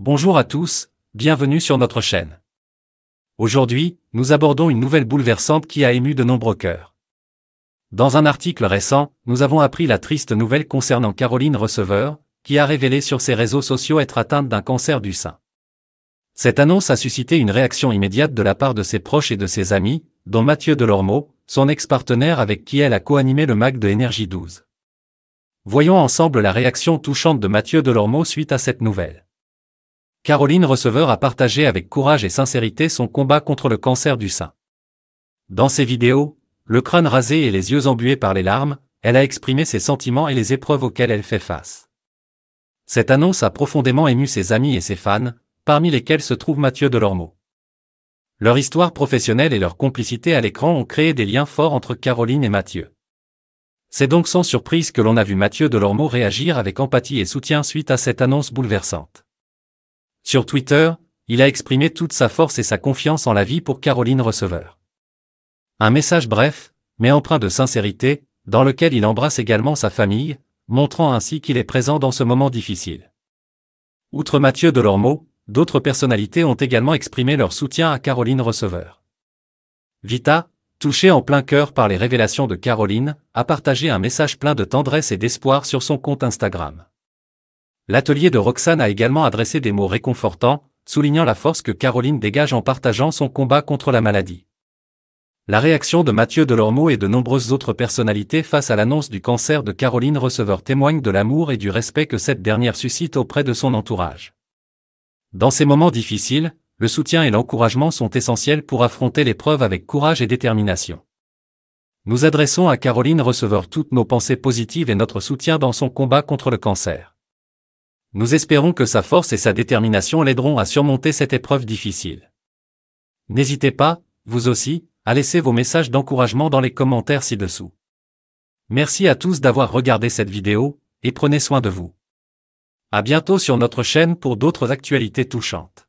Bonjour à tous, bienvenue sur notre chaîne. Aujourd'hui, nous abordons une nouvelle bouleversante qui a ému de nombreux cœurs. Dans un article récent, nous avons appris la triste nouvelle concernant Caroline Receveur, qui a révélé sur ses réseaux sociaux être atteinte d'un cancer du sein. Cette annonce a suscité une réaction immédiate de la part de ses proches et de ses amis, dont Mathieu Delormeau, son ex-partenaire avec qui elle a co-animé le MAC de Énergie 12. Voyons ensemble la réaction touchante de Mathieu Delormeau suite à cette nouvelle. Caroline Receveur a partagé avec courage et sincérité son combat contre le cancer du sein. Dans ses vidéos, le crâne rasé et les yeux embués par les larmes, elle a exprimé ses sentiments et les épreuves auxquelles elle fait face. Cette annonce a profondément ému ses amis et ses fans, parmi lesquels se trouve Mathieu Delormeau. Leur histoire professionnelle et leur complicité à l'écran ont créé des liens forts entre Caroline et Mathieu. C'est donc sans surprise que l'on a vu Mathieu Delormeau réagir avec empathie et soutien suite à cette annonce bouleversante. Sur Twitter, il a exprimé toute sa force et sa confiance en la vie pour Caroline Receveur. Un message bref, mais empreint de sincérité, dans lequel il embrasse également sa famille, montrant ainsi qu'il est présent dans ce moment difficile. Outre Mathieu Delormeau, d'autres personnalités ont également exprimé leur soutien à Caroline Receveur. Vita, touchée en plein cœur par les révélations de Caroline, a partagé un message plein de tendresse et d'espoir sur son compte Instagram. L'atelier de Roxane a également adressé des mots réconfortants, soulignant la force que Caroline dégage en partageant son combat contre la maladie. La réaction de Mathieu Delormeau et de nombreuses autres personnalités face à l'annonce du cancer de Caroline Receveur témoigne de l'amour et du respect que cette dernière suscite auprès de son entourage. Dans ces moments difficiles, le soutien et l'encouragement sont essentiels pour affronter l'épreuve avec courage et détermination. Nous adressons à Caroline Receveur toutes nos pensées positives et notre soutien dans son combat contre le cancer. Nous espérons que sa force et sa détermination l'aideront à surmonter cette épreuve difficile. N'hésitez pas, vous aussi, à laisser vos messages d'encouragement dans les commentaires ci-dessous. Merci à tous d'avoir regardé cette vidéo, et prenez soin de vous. À bientôt sur notre chaîne pour d'autres actualités touchantes.